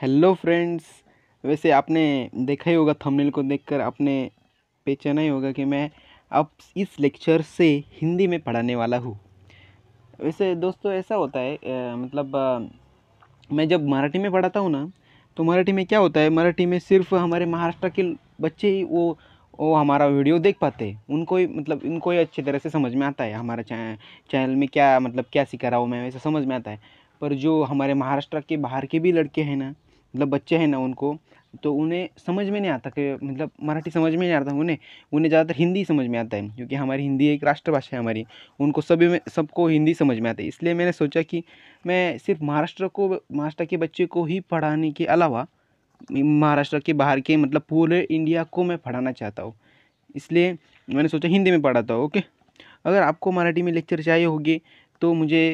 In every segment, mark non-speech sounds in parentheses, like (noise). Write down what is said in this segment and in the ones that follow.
Hello friends वैसे आपने देखा ही होगा थंबनेल को देखकर आपने पहचाना ही होगा कि मैं अब इस लेक्चर से हिंदी में पढ़ाने वाला हूँ वैसे दोस्तों ऐसा होता है आ, मतलब आ, मैं जब मराठी में पढ़ाता हूँ ना तो मराठी में क्या होता है मराठी में सिर्फ हमारे महाराष्ट्र के बच्चे ही वो वो हमारा वीडियो देख पाते हैं उनको ही मतलब इनको ही अच्छी तरह से समझ में आता है हमारा चैनल में क्या मतलब क्या सिखा रहा हूँ मैं वैसे समझ में आता है पर जो हमारे महाराष्ट्र के बाहर के भी लड़के हैं ना मतलब बच्चे हैं ना उनको तो उन्हें समझ में नहीं आता कि मतलब मराठी समझ में नहीं आता उन्हें उन्हें ज़्यादातर हिंदी समझ में आता है क्योंकि हमारी हिंदी एक राष्ट्रभाषा है हमारी उनको सभी में सबको हिंदी समझ में आता है इसलिए मैंने सोचा कि मैं सिर्फ महाराष्ट्र को महाराष्ट्र के बच्चे को ही पढ़ाने के अलावा महाराष्ट्र के बाहर के मतलब पूरे इंडिया को मैं पढ़ाना चाहता हूँ इसलिए मैंने सोचा हिंदी में पढ़ाता हूँ ओके अगर आपको मराठी में लेक्चर चाहिए होगी तो मुझे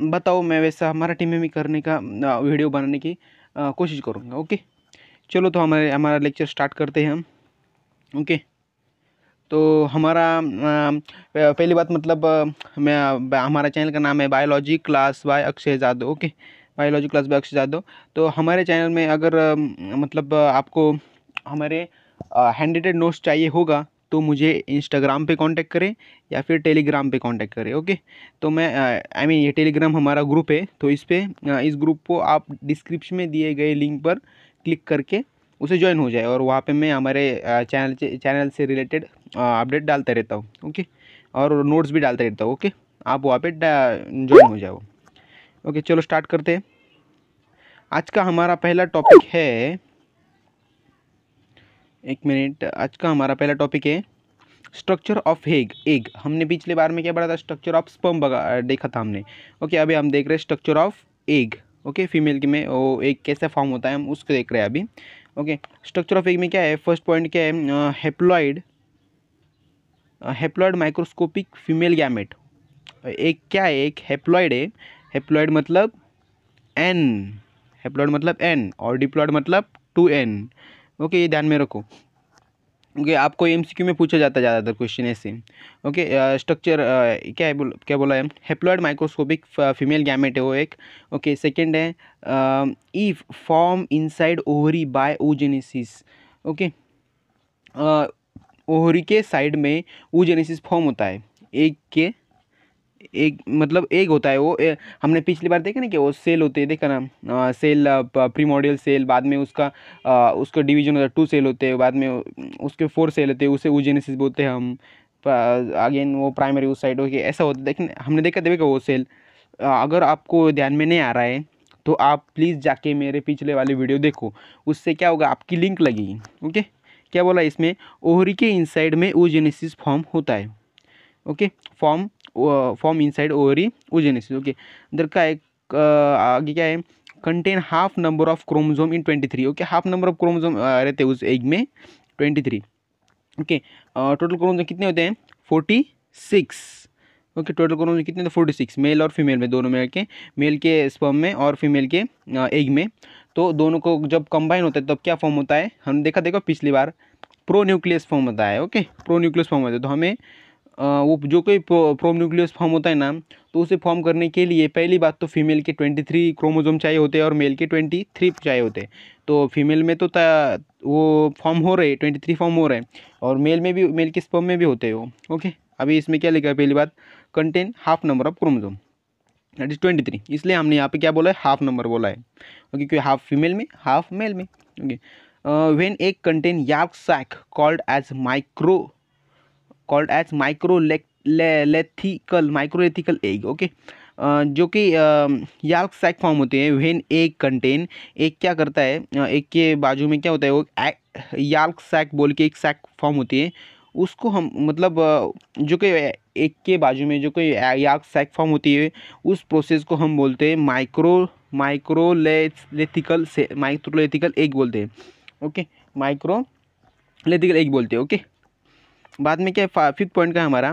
बताओ मैं वैसा मराठी में भी करने का वीडियो बनाने की कोशिश करूँगा ओके चलो तो हमारे हमारा लेक्चर स्टार्ट करते हैं हम ओके तो हमारा पहली बात मतलब मैं हमारा चैनल का नाम है biology class by Akshay Jadhav okay biology class by Akshay Jadhav तो हमारे चैनल में अगर मतलब आपको हमारे हैंड रिटेड नोट्स चाहिए होगा तो मुझे इंस्टाग्राम पे कांटेक्ट करें या फिर टेलीग्राम पे कांटेक्ट करें ओके तो मैं आई मीन ये टेलीग्राम हमारा ग्रुप है तो इस पर इस ग्रुप को आप डिस्क्रिप्शन में दिए गए लिंक पर क्लिक करके उसे ज्वाइन हो जाए और वहाँ पे मैं हमारे चैनल चैनल से रिलेटेड अपडेट डालता रहता हूँ ओके और नोट्स भी डालता रहता हूँ ओके आप वहाँ पे ज्वाइन हो जाओ ओके चलो स्टार्ट करते हैं आज का हमारा पहला टॉपिक है एक मिनट आज का हमारा पहला टॉपिक है स्ट्रक्चर ऑफ हेग एग हमने पिछले बार में क्या पढ़ा था स्ट्रक्चर ऑफ स्पम देखा था हमने ओके अभी हम देख रहे हैं structure of egg okay female के में वो एग कैसे फॉर्म होता है हम उसको देख रहे हैं अभी ओके स्ट्रक्चर ऑफ एग में क्या है फर्स्ट पॉइंट क्या है haploid haploid microscopic female gamete एक क्या है एक हेप्लॉयड है हेप्लॉयड मतलब एन हेप्लॉयड मतलब एन और डिप्लॉइड मतलब टू एन ओके ये ध्यान में रखो ओके आपको एमसीक्यू में पूछा जाता है ज़्यादातर क्वेश्चन ऐसे ओके स्ट्रक्चर क्या है बोल क्या बोला है हेप्लॉयड माइक्रोस्कोपिक फीमेल गैमेट है वो एक ओके सेकंड है ई form inside ovary by oogenesis okay ovary के साइड में ओजेनेसिस फॉर्म होता है एक के एक मतलब एक होता है वो ए, हमने पिछली बार देखा ना कि वो सेल होते हैं देखा ना आ, सेल मॉडल सेल बाद में उसका आ, उसका डिवीजन होता है टू सेल होते हैं बाद में उसके फोर सेल होते हैं उसे उजेनेसिस बोलते हैं हम अगेन वो प्राइमरी उस साइड हो गया ऐसा होता है लेकिन हमने देखा देखा वो सेल आ, अगर आपको ध्यान में नहीं आ रहा है तो आप प्लीज़ जाके मेरे पिछले वाले वीडियो देखो उससे क्या होगा आपकी लिंक लगेगी ओके क्या बोला इसमें ओहरी के इनसाइड में ओजेनेसिस फॉर्म होता है okay form form inside ovary oogenesis okay इधर का एक आगे क्या है contain half number of chromosome in twenty three okay half number of chromosome रहते हैं उस एग में twenty three okay total chromosome कितने होते हैं forty six okay total chromosome कितने होते हैं फोर्टी सिक्स मेल और फीमेल में दोनों में के मेल के स्पर्म में और फीमेल के एग में तो दोनों को जब कंबाइन होता है तब क्या फॉर्म होता है हमने देखा देखो पिछली बार प्रो न्यूक्लियस फॉर्म होता है ओके प्रो न्यूक्लियस फॉर्म होता है तो हमें वो जो कोई प्रो न्यूक्लियस फॉर्म होता है ना तो उसे फॉर्म करने के लिए पहली बात तो फीमेल के ट्वेंटी थ्री क्रोमोजोम चाहिए होते हैं और मेल के ट्वेंटी थ्री चाहिए होते हैं तो फीमेल में तो वो फॉर्म हो रहे ट्वेंटी थ्री फॉर्म हो रहे हैं और मेल में भी मेल के स्पर्म में भी होते हैं वो ओके अभी इसमें क्या लिखा है पहली बात contain half number of chromosome that is twenty three इसलिए हमने यहाँ पर क्या बोला है हाफ नंबर बोला है ओके क्योंकि हाफ फीमेल में हाफ मेल में ओके वेन एक contain yolk sac called as micro called as microlecithal microlecithal egg okay जो कि यार्क सैक फॉर्म होते हैं व्हेन एग कंटेन एक क्या करता है एक के बाजू में क्या होता है वो यार्क सैक बोल के एक सैक फॉर्म होती है उसको हम मतलब जो कि एक के बाजू में जो कि यार्क सैक फॉर्म होती है उस प्रोसेस को हम बोलते हैं माइक्रो माइक्रोलेथिकल से माइक्रोलेथिकल एग बोलते हैं ओके माइक्रो लेथिकल एग बोलते हैं ओके बाद में क्या है फिफ्थ पॉइंट का हमारा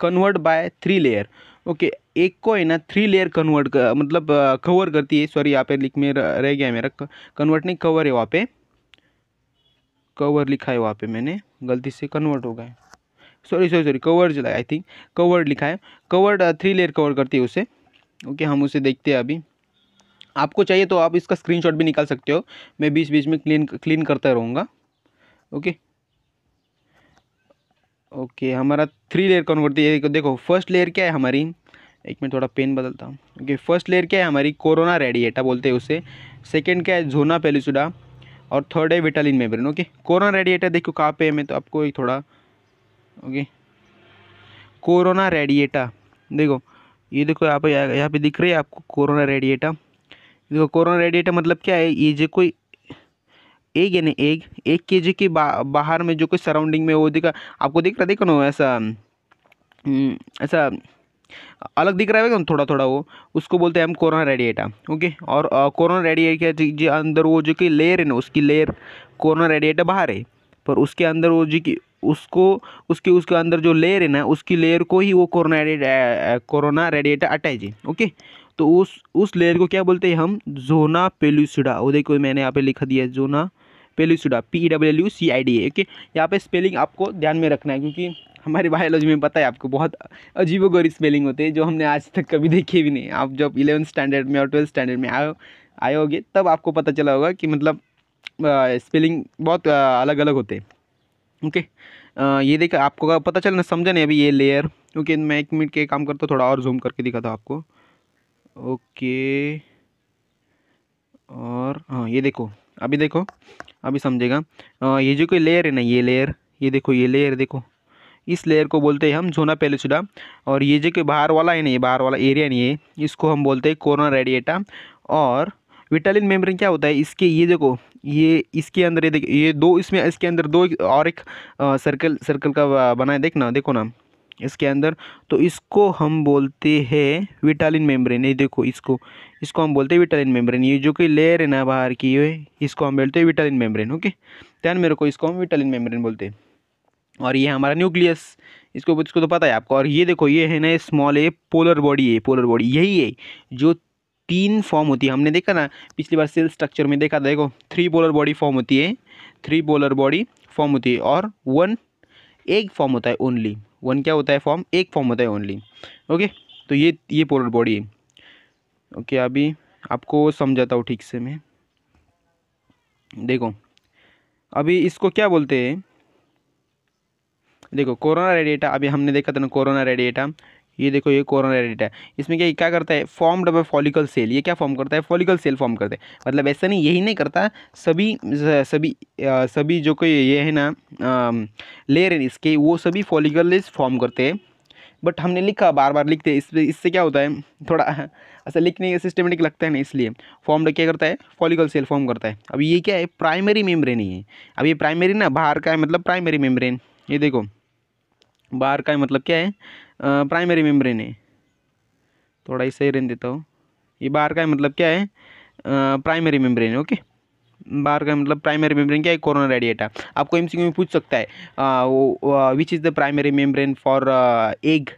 convert by three layer okay एक को है ना थ्री लेयर कन्वर्ट मतलब कवर करती है सॉरी यहाँ पे लिख में रह गया है मेरा कन्वर्ट नहीं कवर है वहाँ पे कवर लिखा है वहाँ पे मैंने गलती से कन्वर्ट हो गया सॉरी सॉरी सॉरी कवर जो आई थिंक कवर्ड लिखा है कवर्ड थ्री लेयर कवर करती है उसे ओके हम उसे देखते हैं अभी आपको चाहिए तो आप इसका स्क्रीनशॉट भी निकाल सकते हो मैं बीच बीच में क्लीन क्लीन करता रहूँगा ओके ओके हमारा थ्री लेयर कौन करती है देखो फर्स्ट लेयर क्या है हमारी एक मिनट थोड़ा पेन बदलता हूँ ओके फर्स्ट लेयर क्या है हमारी कोरोना रेडिएटा बोलते हैं उसे सेकेंड क्या है झोना पेलिसुडा और थर्ड है vitelline membrane okay corona radiata देखो कहाँ पे है मैं तो आपको एक थोड़ा ओके कोरोना रेडिएटा देखो ये देखो यहाँ पे यहाँ पे दिख रही है आपको कोरोना रेडिएटा देखो कोरोना रेडिएटा मतलब क्या है ये जो कोई एग यानी एग एक के जी के बा, बाहर में जो कोई सराउंडिंग में वो दिखा आपको दिख रहा देखो ना ऐसा हम्म, ऐसा अलग दिख रहा है ना थोड़ा थोड़ा वो उसको बोलते हैं हम कोरोना रेडिएटा ओके और कोरोना रेडिएटा के अंदर वो जो कि लेयर है ना उसकी लेयर कोरोना रेडिएटा बाहर है पर उसके अंदर वो जो कि उसको उसके उसके अंदर जो लेयर है ना उसकी लेयर को ही वो corona radiata corona radiata attach है ओके तो उस उस लेयर को क्या बोलते हैं हम जोना पेलुसिडा वो देखो मैंने यहाँ पे लिखा दिया है zona pellucida P E W U C I D okay यहाँ पे स्पेलिंग आपको ध्यान में रखना है क्योंकि हमारे बायोलॉजी में पता है आपको बहुत गौरी स्पेलिंग होते हैं जो हमने आज तक कभी देखे भी नहीं आप जब इलेवन स्टैंडर्ड में और ट्वेल्थ स्टैंडर्ड में आए आए होगे तब आपको पता चला होगा कि मतलब स्पेलिंग बहुत अलग अलग होते हैं ओके ये देखा आपको पता चल ना समझा नहीं अभी ये लेयर ओके मैं एक मिनट के काम करता हूँ थोड़ा और जूम करके दिखाता आपको ओके okay. और हाँ ये देखो अभी देखो अभी समझेगा ये जो कोई लेयर है ना ये लेयर ये देखो ये लेयर देखो इस लेयर को बोलते हैं हम झोना चुना और ये जो कोई बाहर वाला है ना ये बाहर वाला एरिया नहीं है इसको हम बोलते हैं कोरोना रेडिएटा और विटालिन मेम्ब्रेन क्या होता है इसके ये देखो ये इसके अंदर ये देखो ये दो इसमें इसके अंदर दो और एक सर्कल सर्कल का बना है देखना देखो ना इसके अंदर तो इसको हम बोलते हैं विटालिन मेम्ब्रेन ये देखो इसको इसको हम बोलते हैं विटालिन मेम्ब्रेन ये जो कि लेयर है ना बाहर की ये इसको हम बोलते हैं विटालिन मेम्ब्रेन ओके ध्यान मेरे को इसको हम विटालिन मेम्ब्रेन बोलते हैं और ये हमारा न्यूक्लियस इसको इसको तो पता है आपको और ये देखो ये है ना स्मॉल ए पोलर बॉडी है पोलर बॉडी यही है जो तीन फॉर्म होती है हमने देखा ना पिछली बार सेल स्ट्रक्चर में देखा था देखो थ्री पोलर बॉडी फॉर्म होती है थ्री पोलर बॉडी फॉर्म होती है और वन एक फॉर्म होता है ओनली वन क्या होता है फॉर्म एक फॉर्म होता है ओनली ओके तो ये ये पोलर बॉडी है ओके अभी आपको समझाता हूँ ठीक से मैं देखो अभी इसको क्या बोलते हैं देखो कोरोना रेडिएटा अभी हमने देखा था ना कोरोना रेडिएटा ये देखो ये कोरोना एडिट है इसमें क्या क्या करता है फॉर्म डबल फॉलिकल सेल ये क्या फॉर्म करता है फॉलिकल सेल फॉर्म करता है मतलब ऐसा नहीं यही नहीं करता सभी सभी सभी जो कोई ये है ना लेयर है इसके वो सभी फॉलिकल फॉर्म करते हैं बट हमने लिखा बार बार लिखते हैं इस इससे क्या होता है थोड़ा ऐसा लिखने का सिस्टमेटिक लगता है ना इसलिए फॉर्म क्या करता है फॉलिकल सेल फॉर्म करता है अब ये क्या है प्राइमरी मेम्ब्रेन ही है अब ये प्राइमरी ना बाहर का है मतलब प्राइमरी मेम्ब्रेन ये देखो बाहर का मतलब क्या है प्राइमरी मेम्ब्रेन है थोड़ा ही सही रहने देता हूँ ये बाहर का मतलब क्या है प्राइमरी मेम्ब्रेन ओके बाहर का मतलब प्राइमरी मेम्ब्रेन क्या है कोरोना रेडिएटा आपको एमसीक्यू में पूछ सकता है which is the primary membrane for egg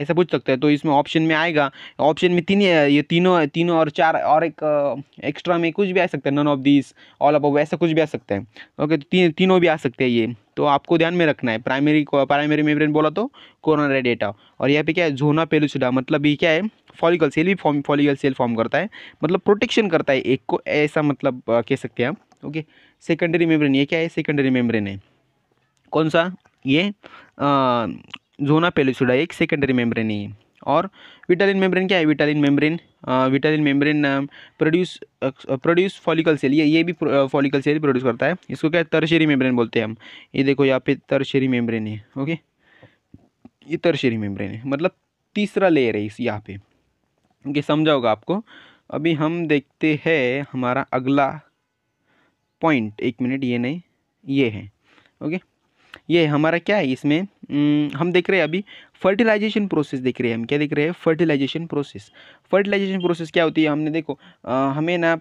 ऐसा पूछ सकता है तो इसमें ऑप्शन में आएगा ऑप्शन में तीन ये तीनों तीनों और चार और एक एक्स्ट्रा में कुछ भी आ सकता है नन ऑफ दिस ऑल अब ऐसा कुछ भी आ सकता है ओके तो तीन तीनों भी आ सकते हैं ये तो आपको ध्यान में रखना है प्राइमरी प्राइमरी मेम्ब्रेन बोला तो कोरोना डेटा और यहाँ पे क्या है झोना पेलुसुडा मतलब ये क्या है फॉलिकल सेल भी फॉर्म फॉलिकल सेल फॉर्म करता है मतलब प्रोटेक्शन करता है एक को ऐसा मतलब कह सकते हैं आप ओके सेकेंडरी मेम्ब्रेन ये क्या है सेकेंडरी मेम्ब्रेन है कौन सा ये जोना पेलिसुडा एक सेकेंडरी मेम्ब्रेन है और विटालिन मेम्ब्रेन क्या है vitelline membrane vitelline membrane produce produce follicle cell ये ये भी फॉलिकल सेल प्रोड्यूस करता है इसको क्या है तरशेरी मेम्ब्रेन बोलते हैं हम ये देखो यहाँ पे तरशेरी मेम्ब्रेन है ओके ये तरशेरी मेम्ब्रेन है मतलब तीसरा लेयर है इस यहाँ पे ओके समझा होगा आपको अभी हम देखते हैं हमारा अगला पॉइंट एक मिनट ये नहीं ये है ओके ये हमारा क्या है इसमें हम देख रहे हैं अभी फर्टिलाइजेशन प्रोसेस देख रहे हैं हम क्या देख रहे हैं फर्टिलाइजेशन प्रोसेस फर्टिलाइजेशन प्रोसेस क्या होती है हमने देखो आ, हमें ना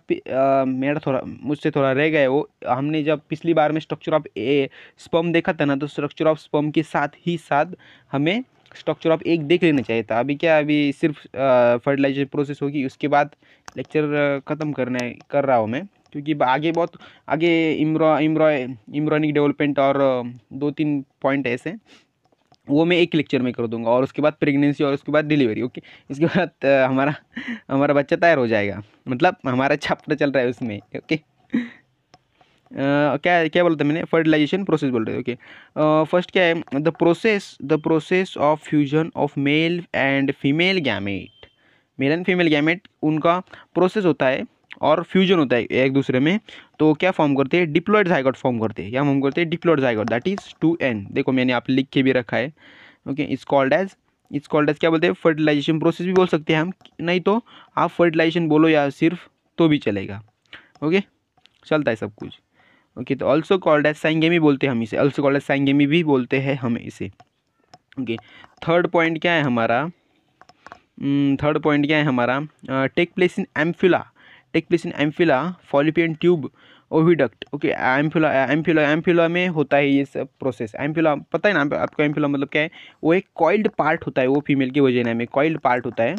मेरा थोड़ा मुझसे थोड़ा रह गया वो हमने जब पिछली बार में स्ट्रक्चर ऑफ ए स्पम देखा था ना तो स्ट्रक्चर ऑफ स्पम के साथ ही साथ हमें स्ट्रक्चर ऑफ एक देख लेना चाहिए था अभी क्या अभी सिर्फ फर्टिलाइजेशन प्रोसेस होगी उसके बाद लेक्चर ख़त्म करने कर रहा हूँ मैं क्योंकि आगे बहुत आगे इमरा इमरा इमरानिक डेवलपमेंट और दो तीन पॉइंट ऐसे वो मैं एक लेक्चर में कर दूंगा और उसके बाद प्रेगनेंसी और उसके बाद डिलीवरी ओके इसके बाद हमारा हमारा बच्चा तैयार हो जाएगा मतलब हमारा चैप्टर चल रहा है उसमें ओके Uh, क्या क्या बोलते मैंने फर्टिलाइजेशन प्रोसेस बोल रहे ओके फर्स्ट क्या है the process the process of fusion of male and female gamete male and female gamete उनका प्रोसेस होता है और फ्यूजन होता है एक दूसरे में तो क्या फॉर्म करते हैं डिप्लॉयड जायगोट फॉर्म करते हैं या फॉर्म करते हैं diploid zygote that is two N देखो मैंने आप लिख के भी रखा है okay it's called as it's called as क्या बोलते हैं फर्टिलाइजेशन प्रोसेस भी बोल सकते हैं हम नहीं तो आप फर्टिलाइजेशन बोलो या सिर्फ तो भी चलेगा ओके चलता है सब कुछ ओके तो ऑल्सो कॉल्ड एज साइंगेमी बोलते हैं हम इसे ऑल्सो कॉल्ड एज साइंगेमी भी बोलते हैं हम इसे ओके थर्ड पॉइंट क्या है हमारा थर्ड hmm, पॉइंट क्या है हमारा take place in ampulla take place in ampulla fallopian tube oviduct okay ampulla ampulla ampulla में होता है ये सब प्रोसेस एम्फिला पता है ना आपको एम्फिला मतलब क्या है वो एक कॉइल्ड पार्ट होता है वो फीमेल के वजह में कॉइल्ड पार्ट होता है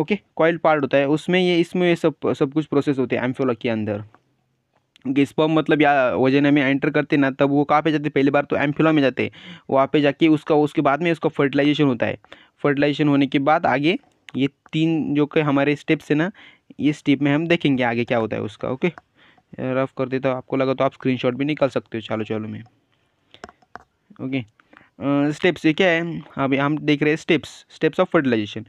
ओके कॉइल्ड पार्ट होता है उसमें ये इसमें ये सब सब कुछ प्रोसेस होते हैं एम्फिला के अंदर स्पर्म मतलब या वजन में एंटर करते ना तब वो कहाँ पे जाते पहली बार तो एम्फिला में जाते वहाँ पे जाके उसका उसके बाद में उसका फर्टिलाइजेशन होता है फर्टिलाइजेशन होने के बाद आगे ये तीन जो के हमारे स्टेप्स है ना ये स्टेप में हम देखेंगे आगे क्या होता है उसका ओके रफ कर देता हूँ आपको लगा तो आप स्क्रीनशॉट भी निकाल सकते हो चालो चालो में ओके स्टेप्स ये क्या है अभी हम देख रहे हैं steps steps of fertilization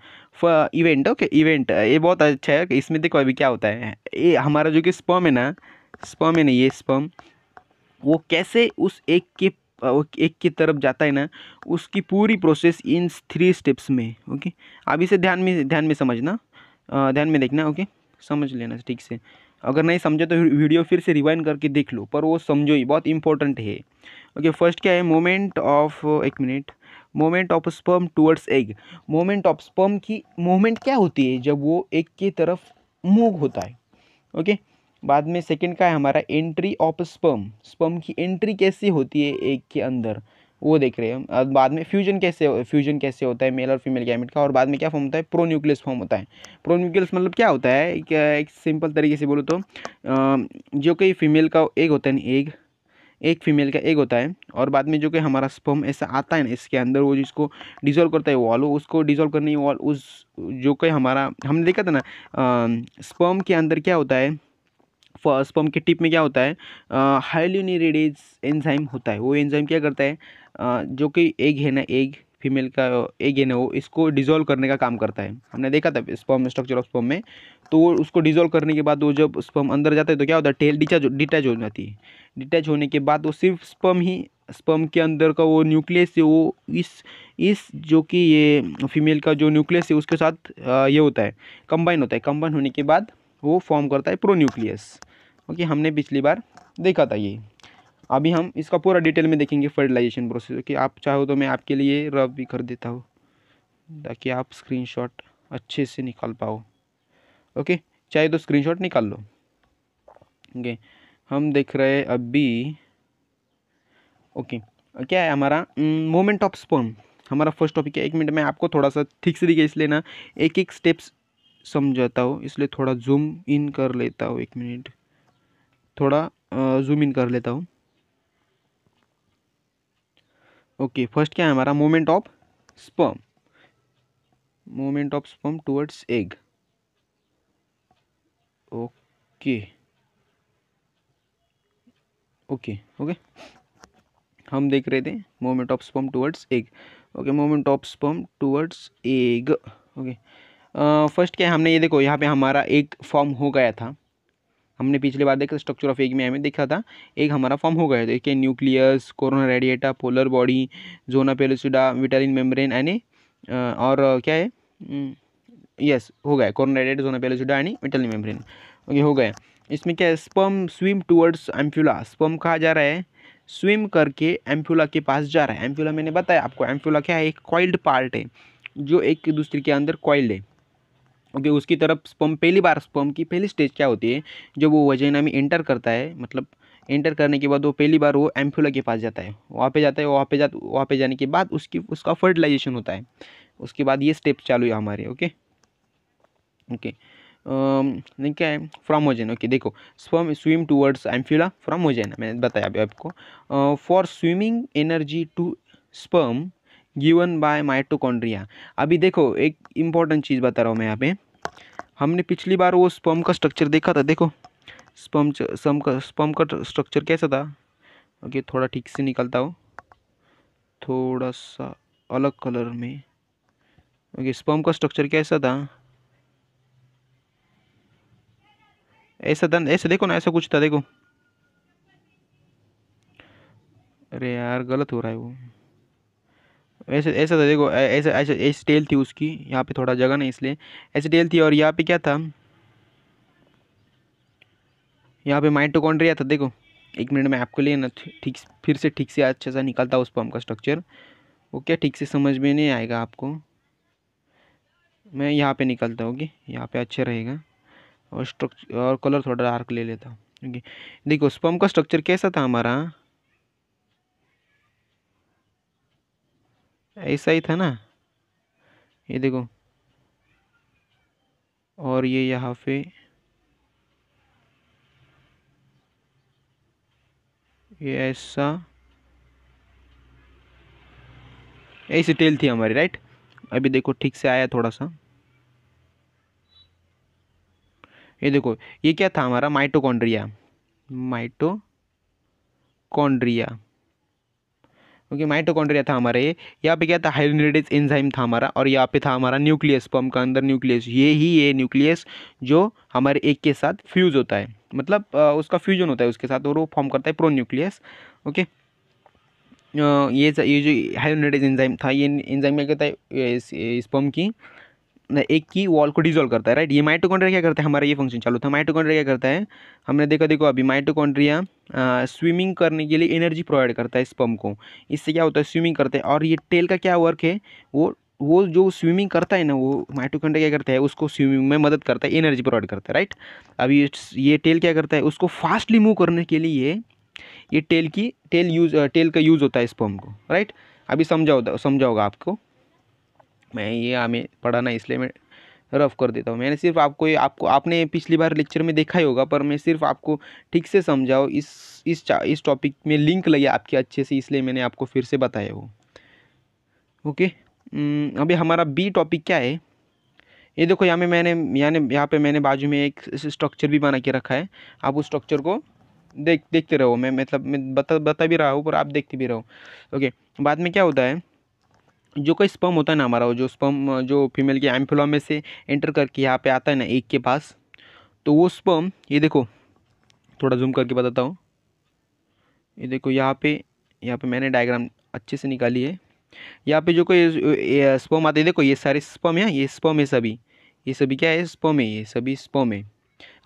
event okay event ये बहुत अच्छा है इसमें देखो अभी क्या होता है ये हमारा जो कि स्पर्म है ना स्पर्म है ना ये स्पर्म वो कैसे उस एक के एक की तरफ जाता है ना उसकी पूरी प्रोसेस इन थ्री स्टेप्स में ओके अभी इसे ध्यान में ध्यान में समझना ध्यान में देखना ओके समझ लेना ठीक से अगर नहीं समझे तो वीडियो फिर से रिवाइन करके देख लो पर वो समझो ही बहुत इंपॉर्टेंट है ओके फर्स्ट क्या है मोमेंट ऑफ एक minute moment of sperm towards egg moment of sperm की मोमेंट क्या होती है जब वो एग की तरफ मूव होता है ओके बाद में सेकेंड का है हमारा एंट्री ऑफ स्पर्म स्पर्म की एंट्री कैसी होती है एग के अंदर वो देख रहे हैं बाद में फ्यूजन कैसे फ्यूजन कैसे होता है मेल और फीमेल गैमेट का और बाद में क्या फॉर्म होता है प्रोन्यूक्लियस फॉर्म होता है प्रोन्यूक्लियस मतलब क्या होता है एक, एक सिंपल तरीके से बोलो तो जो कि फीमेल का एग होता है ना एग एक फीमेल का एग होता है और बाद में जो कि हमारा स्पर्म ऐसा आता है ना इसके अंदर वो जिसको डिजोल्व करता है वॉल उसको डिजोल्व करने वॉल उस जो कि हमारा हमने देखा था ना स्पर्म के अंदर क्या होता है स्पर्म के टिप में क्या होता है हाइलिनिरेडेज एंजाइम होता है वो एंजाइम क्या करता है जो कि एग है ना एग फीमेल का एग है ना वो इसको डिजोल्व करने का काम करता है हमने देखा था स्पर्म स्ट्रक्चर ऑफ स्पर्म में तो वो उसको डिजोल्व करने के बाद वो जब स्पर्म अंदर जाता है तो क्या होता है टेल डिचार्ज डिटैच हो जाती है डिटैच होने के बाद वो सिर्फ स्पर्म ही स्पर्म के अंदर का वो न्यूक्लियस है वो इस इस जो कि ये फीमेल का जो न्यूक्लियस है उसके साथ ये होता है कंबाइन होता है कंबाइन होने के बाद वो फॉर्म करता है प्रो न्यूक्लियस ओके हमने पिछली बार देखा था ये अभी हम इसका पूरा डिटेल में देखेंगे फर्टिलाइजेशन प्रोसेस कि आप चाहो तो मैं आपके लिए रब भी कर देता हूँ ताकि आप स्क्रीनशॉट अच्छे से निकाल पाओ ओके चाहे तो स्क्रीनशॉट निकाल लो ओके हम देख रहे हैं अभी ओके क्या है हमारा मोमेंट ऑफ स्पर्म हमारा फर्स्ट टॉपिक है एक मिनट में आपको थोड़ा सा ठीक से दिखे इसलिए ना एक एक स्टेप्स समझाता हूँ इसलिए थोड़ा जूम इन कर लेता हूँ एक मिनट थोड़ा जूम इन कर लेता हूँ ओके फर्स्ट क्या है हमारा moment of sperm moment of sperm towards egg okay okay okay हम देख रहे थे moment of sperm towards egg okay moment of sperm towards egg okay first क्या है हमने ये देखो यहाँ पे हमारा एक फॉर्म हो गया था हमने पिछले बार देखा स्ट्रक्चर ऑफ एग में हमें देखा था एक हमारा फॉर्म हो गया देखिए nucleus corona radiata polar body zona pellucida vitamin membrane यानी और क्या है यस हम्म, हो गया कोरोना रेडिएटा जोना पेलोसिडा यानी विटामिन मेम्ब्रेन ओके हो गया इसमें क्या है sperm swim towards ampulla sperm कहा जा रहा है स्विम करके एम्फ्यूला के पास जा रहा है एम्फ्यूला मैंने बताया आपको एम्फ्यूला क्या है एक कॉइल्ड पार्ट है जो एक दूसरे के अंदर कॉइल्ड है ओके उसकी तरफ स्पम पहली बार स्पम की पहली स्टेज क्या होती है जब वो वजैना में एंटर करता है मतलब एंटर करने के बाद वो पहली बार वो एम्फ्यूला के पास जाता है वहाँ पे जाता है वहाँ पे जा वहाँ पे जाने के बाद उसकी उसका फर्टिलाइजेशन होता है उसके बाद ये स्टेप चालू है हमारे ओके ओके नहीं क्या है फ्रॉम वजैना ओके देखो sperm swim towards ampulla from vagina मैंने बताया अभी आपको for swimming energy to sperm given by mitochondria अभी देखो एक इम्पॉर्टेंट चीज़ बता रहा हूँ मैं यहाँ पे हमने पिछली बार वो स्पम का स्ट्रक्चर देखा था देखो स्पम स्पम का स्पम का स्ट्रक्चर कैसा था ओके थोड़ा ठीक से निकलता हो थोड़ा सा अलग कलर में ओके स्पम का स्ट्रक्चर कैसा था ऐसा था ऐसा देखो ना ऐसा कुछ था देखो अरे यार गलत हो रहा है वो वैसे ऐसा था तो देखो ऐसा ऐसा ऐसी टेल थी उसकी यहाँ पे थोड़ा जगह नहीं इसलिए ऐसी टेल थी और यहाँ पे क्या था यहाँ पे माइटोकॉन्ड्रिया था देखो एक मिनट में आपको लेना ठीक फिर से ठीक से अच्छा सा निकलता उस पम्प का स्ट्रक्चर वो क्या ठीक से समझ में नहीं आएगा आपको मैं यहाँ पे निकलता हूँ ओके यहाँ पे अच्छे रहेगा और स्ट्रक्चर और कलर थोड़ा डार्क ले लेता हूँ ओके देखो स्पम का स्ट्रक्चर कैसा था हमारा ऐसा ही था ना ये देखो और ये यहाँ पे ये ऐसा ऐसी टेल थी हमारी राइट अभी देखो ठीक से आया थोड़ा सा ये देखो ये क्या था हमारा माइटोकॉन्ड्रिया माइटोकॉन्ड्रिया क्योंकि माइटोकॉन्ड्रिया था हमारा ये यहाँ पे क्या था हाइड्रेडिस एंजाइम था हमारा और यहाँ पे था हमारा न्यूक्लियस पम्प का अंदर न्यूक्लियस ये ही ये न्यूक्लियस जो हमारे एक के साथ फ्यूज़ होता है मतलब उसका फ्यूजन होता है उसके साथ और वो फॉर्म करता है प्रो न्यूक्लियस ओके ये ये जो हाइड्रेडिस एंजाइम था ये एंजाइम क्या कहता है पम्प की एक की वॉल को डिजोल्व करता है राइट ये माइटोकॉन्ड्रिया क्या करता है हमारा ये फंक्शन चालू था माइटोकॉन्ड्रिया क्या करता है हमने देखा देखो अभी माइटोकॉन्ड्रिया स्विमिंग करने के लिए एनर्जी प्रोवाइड करता है स्पम को इससे क्या होता है स्विमिंग करते हैं और ये टेल का क्या वर्क है वो वो जो स्विमिंग करता है ना वो माइटोकॉन्ड्रिया क्या करता है उसको स्विमिंग में मदद करता है एनर्जी प्रोवाइड करता है राइट अभी ये टेल क्या करता है उसको फास्टली मूव करने के लिए ये टेल की टेल यूज टेल का यूज़ होता है स्पम को राइट अभी समझा होता समझा होगा आपको मैं ये हमें पढ़ाना इसलिए मैं रफ कर देता हूँ मैंने सिर्फ आपको ये आपको आपने पिछली बार लेक्चर में देखा ही होगा पर मैं सिर्फ आपको ठीक से समझाओ इस इस इस टॉपिक में लिंक लगे आपके अच्छे से इसलिए मैंने आपको फिर से बताया वो ओके अभी हमारा बी टॉपिक क्या है ये देखो यहाँ में मैंने यानी यहाँ पे मैंने बाजू में एक स्ट्रक्चर भी बना के रखा है आप उस स्ट्रक्चर को देख देखते रहो मैं मतलब मैं बता बता भी रहा हूँ पर आप देखते भी रहो ओके बाद में क्या होता है जो कोई स्पम होता है ना हमारा जो स्पम जो फीमेल के एम्फिला में से एंटर करके यहाँ पे आता है ना एक के पास तो वो स्पम ये देखो थोड़ा जूम करके बताता हूँ ये देखो यहाँ पे यहाँ पे मैंने डायग्राम अच्छे से निकाली है यहाँ पे जो कोई स्पम आते हैं देखो ये सारे स्पम है ये स्पम है सभी ये सभी क्या है स्पम है ये सभी स्पम है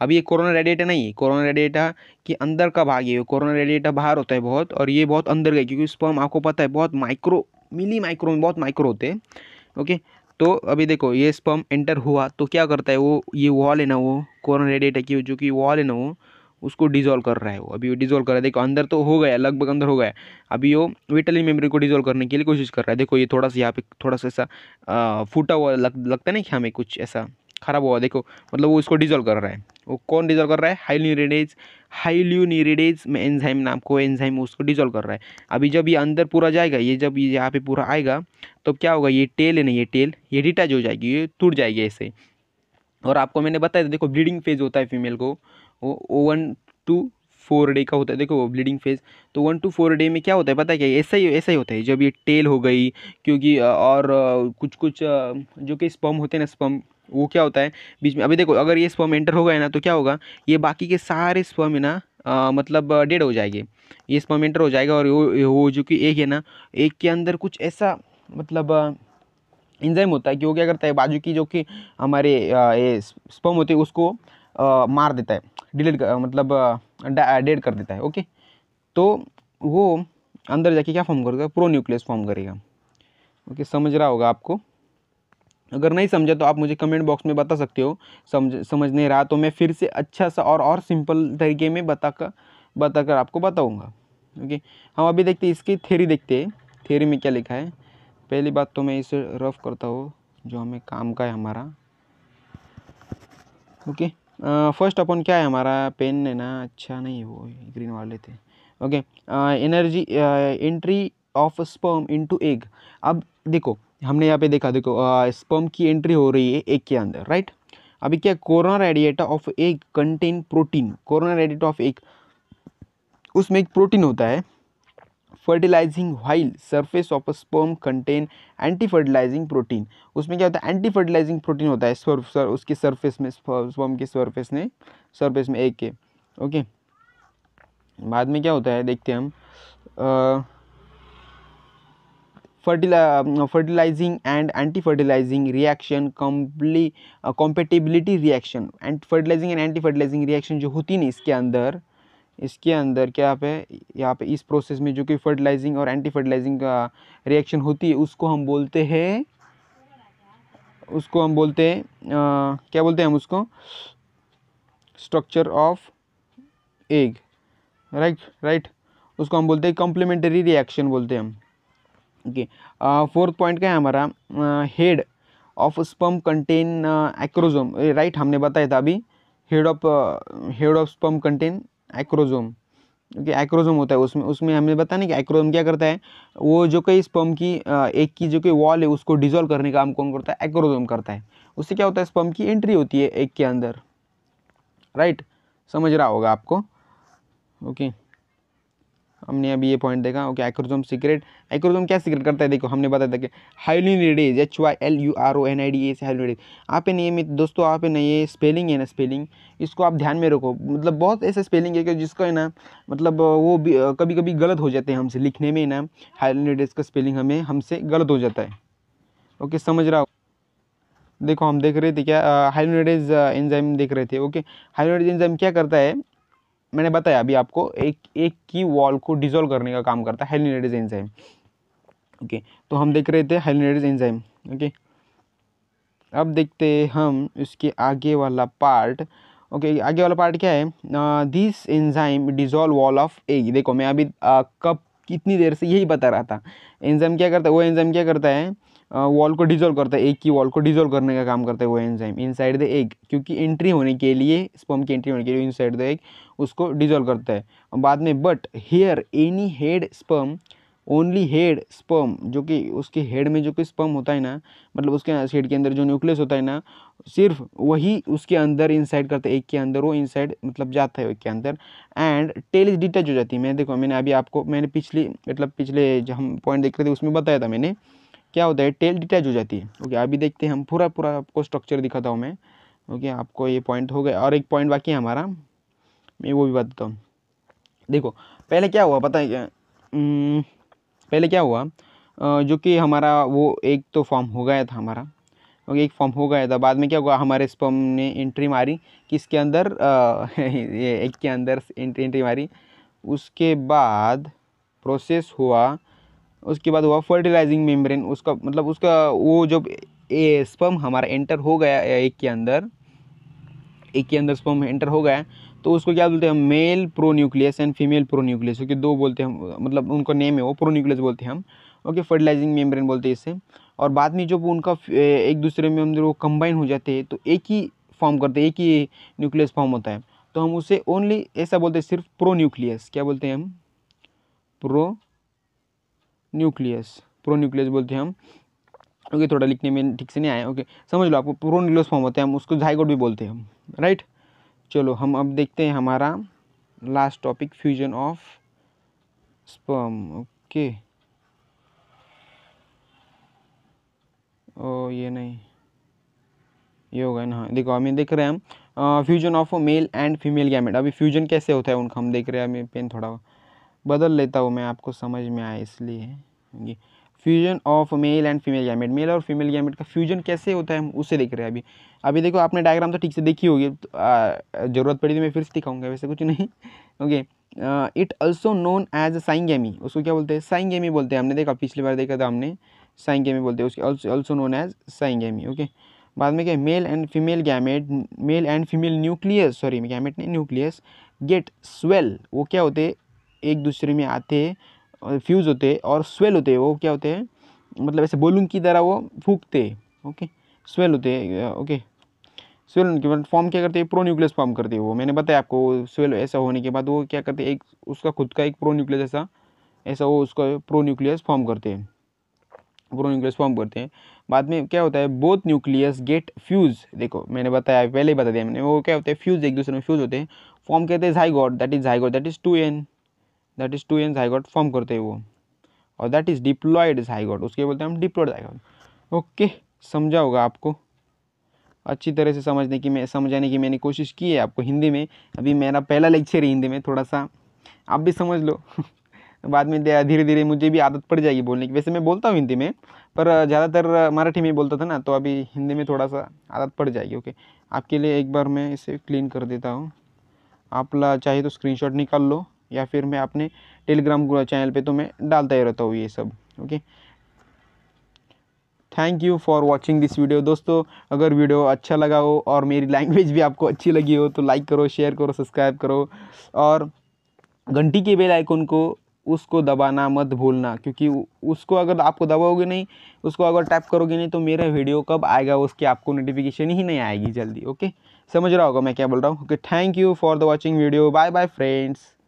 अभी ये कोरोना रेडिएटर नहीं है कोरोना रेडिएटर के अंदर का भाग है कोरोना रेडिएटर बाहर होता है बहुत और ये बहुत अंदर गए क्योंकि स्पर्म आपको पता है बहुत माइक्रो मिली माइक्रो में बहुत माइक्रो होते हैं ओके तो अभी देखो ये स्पम एंटर हुआ तो क्या करता है वो ये वॉल है ना वो रेडिएट है की जो कि वॉल है ना वो उसको डिजोल्व कर रहा है वो अभी वो डिजोल्व कर रहा है देखो अंदर तो हो गया लगभग अंदर हो गया अभी वो विटली मेमोरी को डिजोल्व करने के लिए कोशिश कर रहा है देखो ये थोड़ा सा यहाँ पे थोड़ा सा ऐसा फूटा हुआ लग, लगता नहीं कि हमें कुछ ऐसा खराब हुआ देखो मतलब वो इसको डिजोल्व कर रहा है वो कौन डिजोल्व कर रहा है हाईली रेडेज हाइल्यूनिरिडेज में एंजाइम नाम को एंजाइम उसको डिजोल्व कर रहा है अभी जब ये अंदर पूरा जाएगा ये जब ये यहाँ पे पूरा आएगा तो क्या होगा ये टेल है नहीं ये टेल ये डिटैच हो जाएगी ये टूट जाएगी ऐसे और आपको मैंने बताया था देखो ब्लीडिंग फेज होता है फीमेल को वो वन टू फोर डे का होता है देखो ब्लीडिंग फेज तो वन टू फोर डे में क्या होता है पता है क्या ऐसा ही ऐसा ही होता है जब ये टेल हो गई क्योंकि और कुछ कुछ जो कि स्पम होते हैं ना स्पम वो क्या होता है बीच में अभी देखो अगर ये स्पम एंटर हो गए ना तो क्या होगा ये बाकी के सारे स्पम है ना आ, मतलब डेड हो जाएंगे ये स्पम एंटर हो जाएगा और वो जो कि एक है ना एक के अंदर कुछ ऐसा मतलब इंजाइम होता है कि वो क्या करता है बाजू की जो कि हमारे ये स्पम होते हैं उसको आ, मार देता है डिलीट मतलब डेड कर देता है ओके तो वो अंदर जाके क्या फॉर्म करेगा प्रो न्यूक्लियस फॉर्म करेगा ओके समझ रहा होगा आपको अगर नहीं समझा तो आप मुझे कमेंट बॉक्स में बता सकते हो समझ समझ नहीं रहा तो मैं फिर से अच्छा सा और और सिंपल तरीके में बता कर बता कर आपको बताऊँगा ओके हम अभी देखते हैं इसकी थेरी देखते हैं थेरी में क्या लिखा है पहली बात तो मैं इसे रफ करता हूँ जो हमें काम का है हमारा ओके फर्स्ट अपन क्या है हमारा पेन है ना अच्छा नहीं वो ग्रीन वाले थे okay energy entry of sperm into egg अब देखो हमने यहाँ पे देखा देखो स्पर्म की एंट्री हो रही है एग के अंदर राइट अभी क्या corona radiator of egg contain protein corona radiator of egg उसमें एक प्रोटीन होता है fertilizing while surface of a sperm contain anti fertilizing protein उसमें क्या होता है एंटी फर्टिलाइजिंग प्रोटीन होता है सर, सर, उसके सरफेस में स्पर्म के सरफेस ने सरफेस में एक के ओके बाद में क्या होता है देखते हैं हम फर्टिला fertilizing and anti fertilizing reaction कम्पली compatibility reaction and fertilizing and anti fertilizing reaction जो होती नहीं इसके अंदर इसके अंदर क्या पे यहाँ पे इस प्रोसेस में जो कि फर्टिलाइजिंग और एंटी फर्टिलाइजिंग का रिएक्शन होती है उसको हम बोलते हैं उसको हम बोलते हैं क्या बोलते हैं हम उसको structure of egg right right उसको हम बोलते हैं कॉम्प्लीमेंट्री रिएक्शन बोलते हैं हम ओके फोर्थ पॉइंट क्या है हमारा head of sperm contain acrosome right हमने बताया था अभी head of head of sperm contain acrosome क्योंकि एक्रोजोम होता है उसमें उसमें हमने बताया कि एक्रोजोम क्या करता है वो जो कई स्पम की एक की जो कि वॉल है उसको डिजोल्व करने का काम कौन करता है एक्रोजोम करता है उससे क्या होता है स्पम की एंट्री होती है एक के अंदर राइट समझ रहा होगा आपको ओके हमने अभी ये पॉइंट देखा ओके एक्रोजोम सीक्रेट एक्रोजोम क्या सीक्रेट करता है देखो हमने बताया था कि hyaluronidase H Y L U R O N I D A से हाइलिनिडेज आप नियमित दोस्तों आप ना ये स्पेलिंग है ना स्पेलिंग इसको आप ध्यान में रखो मतलब बहुत ऐसे स्पेलिंग है कि जिसका है ना मतलब वो भी कभी कभी गलत हो जाते हैं हमसे लिखने में ना हाइलिनिडेज का स्पेलिंग हमें हमसे गलत हो जाता है ओके समझ रहा हूँ देखो हम देख रहे थे क्या हाइलोनेडेज एंजाइम देख रहे थे ओके हाइलोनेडेज एंजाइम क्या करता है मैंने बताया अभी आपको एक एक की वॉल को डिजोल्व करने का काम करता है हेलिनेटिज एंजाइम ओके तो हम देख रहे थे हेलिनेटिज एंजाइम ओके अब देखते हम इसके आगे वाला पार्ट ओके okay, आगे वाला पार्ट क्या है this enzyme dissolve wall of egg देखो मैं अभी कब कितनी देर से यही बता रहा था एंजाइम क्या करता है वो एंजाइम क्या करता है वॉल को डिजोल्व करता है एग की वॉल को डिजोल्व करने का काम करता है वो एंजाइम इनसाइड द एग क्योंकि एंट्री होने के लिए स्पम की एंट्री होने के लिए इनसाइड द एग उसको डिजोल्व करता है बाद में but here any head sperm only head sperm जो कि उसके हेड में जो कि स्पम होता है ना मतलब उसके हेड के अंदर जो न्यूक्लियस होता है ना सिर्फ वही उसके अंदर इनसाइड करते हैं एक के अंदर वो इनसाइड मतलब जाता है एक के अंदर एंड टेल इज डिटच हो जाती है मैं देखो मैंने अभी आपको मैंने पिछली मतलब पिछले जो हम पॉइंट देख रहे थे उसमें बताया था मैंने क्या होता है टेल डिटैच हो जाती है ओके अभी देखते हैं हम पूरा पूरा आपको स्ट्रक्चर दिखाता हूँ मैं ओके आपको ये पॉइंट हो गया और एक पॉइंट बाकी है हमारा मैं वो भी बताता हूँ देखो पहले क्या हुआ पता है क्या पहले क्या हुआ जो कि हमारा वो एक तो फॉर्म हो गया था हमारा ओके एक फॉर्म हो गया था बाद में क्या हुआ हमारे स्पम ने एंट्री मारी किसके अंदर एक (laughs) के अंदर एंट्री मारी उसके बाद प्रोसेस हुआ उसके बाद हुआ फर्टिलाइजिंग मेम्ब्रेन उसका मतलब उसका वो जब स्पम हमारा एंटर हो गया एक के अंदर एक के अंदर स्पम एंटर हो गया तो उसको क्या बोलते हैं हम male pronucleus and female pronucleus क्योंकि दो बोलते हैं हम मतलब उनका नेम है वो प्रोन्यूक्लियस बोलते हैं हम ओके फर्टिलाइजिंग मेम्ब्रेन बोलते हैं इससे और बाद में जब उनका एक दूसरे में हम वो कंबाइन हो जाते हैं तो एक ही फॉर्म करते हैं एक ही न्यूक्लियस फॉर्म होता है तो हम उसे ओनली ऐसा बोलते हैं सिर्फ प्रो न्यूक्लियस क्या बोलते हैं हम प्रो न्यूक्लियस प्रो न्यूक्लियस बोलते हैं हम ओके थोड़ा लिखने में ठीक से नहीं आया ओके समझ लो आपको प्रो न्यूक्लियस फॉर्म होता है हम उसको जाइगोट भी बोलते हैं हम राइट चलो हम अब देखते हैं हमारा last topic fusion of sperm okay ओ ये नहीं ये होगा ना हाँ, देखो हमें देख रहे हैं हम fusion of male and female gamete अभी फ्यूजन कैसे होता है उनका हम देख रहे हैं हमें पेन थोड़ा बदल लेता हूँ मैं आपको समझ में आए इसलिए fusion of male and female gamete male और फीमेल गैमेट का फ्यूजन कैसे होता है हम उसे देख रहे हैं अभी अभी देखो आपने डायग्राम तो ठीक से देखी होगी तो, ज़रूरत पड़ी तो मैं फिर से दिखाऊंगा वैसे कुछ नहीं okay it also known as syngamy उसको क्या बोलते हैं साइंगेमी बोलते हैं हमने देखा पिछली बार देखा था हमने साइंगेमी बोलते हैं उसके also known as syngamy okay बाद में क्या male and female gamete male and female nucleus sorry gamete नहीं न्यूक्लियस गेट स्वेल वो क्या होते एक दूसरे में आते हैं फ्यूज़ होते हैं और स्वेल होते हैं वो क्या होते हैं मतलब ऐसे बोलून की तरह वो फूकते ओके स्वेल होते हैं ओके स्वेल के बाद फॉर्म क्या करते हैं प्रो न्यूक्लियस फॉर्म करते हैं वो मैंने बताया आपको स्वेल ऐसा होने के बाद वो क्या करते हैं एक उसका खुद का एक प्रो न्यूक्लियस ऐसा ऐसा वो उसका प्रो न्यूक्लियस फॉर्म करते हैं प्रो न्यूक्लियस फॉर्म करते हैं बाद में क्या होता है बोथ न्यूक्लियस गेट फ्यूज़ देखो मैंने बताया पहले ही बता दिया मैंने वो क्या होते हैं फ्यूज़ एक दूसरे में फ्यूज़ होते हैं फॉर्म कहते हैं zygote that is zygote that is two N that is two N zygote form करते हैं वो और दैट इज़ डिप्लॉयड जाइगोट उसके बोलते हैं हम डिप्लॉयड जाइगोट ओके समझा होगा आपको अच्छी तरह से समझने की मैं समझाने की मैंने कोशिश की है आपको हिंदी में अभी मेरा पहला लेक्चर है हिंदी में थोड़ा सा आप भी समझ लो (laughs) बाद में धीरे धीरे मुझे भी आदत पड़ जाएगी बोलने की वैसे मैं बोलता हूँ हिंदी में पर ज़्यादातर मराठी में बोलता था ना तो अभी हिंदी में थोड़ा सा आदत पड़ जाएगी ओके आपके लिए एक बार मैं इसे क्लीन कर देता हूँ आप चाहे तो स्क्रीनशॉट निकाल लो या फिर मैं अपने टेलीग्राम चैनल पे तो मैं डालता ही रहता हूँ ये सब okay thank you for watching this video दोस्तों अगर वीडियो अच्छा लगा हो और मेरी लैंग्वेज भी आपको अच्छी लगी हो तो लाइक करो शेयर करो सब्सक्राइब करो और घंटी के बेल आइकन को उसको दबाना मत भूलना क्योंकि उसको अगर आपको दबाओगे नहीं उसको अगर टैप करोगे नहीं तो मेरा वीडियो कब आएगा उसकी आपको नोटिफिकेशन ही नहीं आएगी जल्दी ओके समझ रहा होगा मैं क्या बोल रहा हूँ okay thank you for the watching video bye bye friends